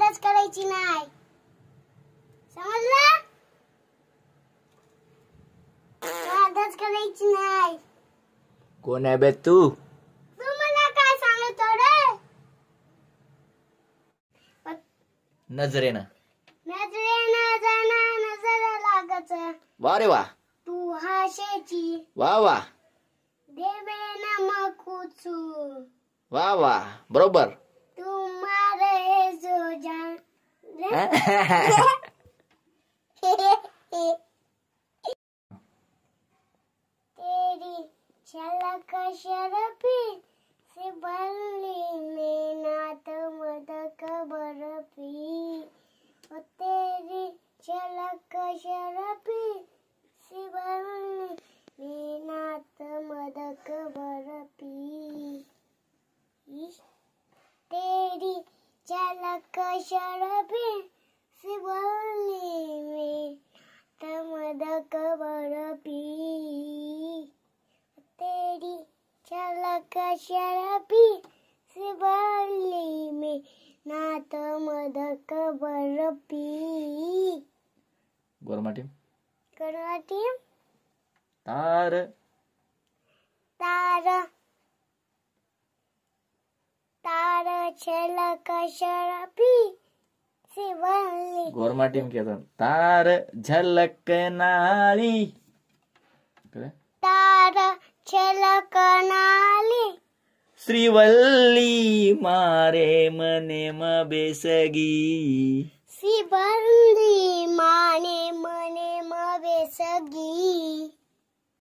मदत करायची नाही समजलं मदत करायची नाही कोण आहे बे तू तू मला काय सांगत रे नजरेना नजरेनं जाना नजर लागत वा रे वा तू हाशेची वा वा देवे ना वा वा बरोबर तेरी झलक शरपी से बल्ली में नात मदक बरपी ओ तेरी झलक शरपी से बल्ली में नात मदक बर கஷரபி சிவலிமே தமத கவரபி தேடி சல கஷரபி சிவலிமே நா தமத கவரபி கோரமாட்டியம் கோரமாட்டியம் தார தார गोरमा टीम किया तार झलक नाली तार झलक नाली श्रीवल्ली मारे मने म बेसगी श्रीवल्ली माने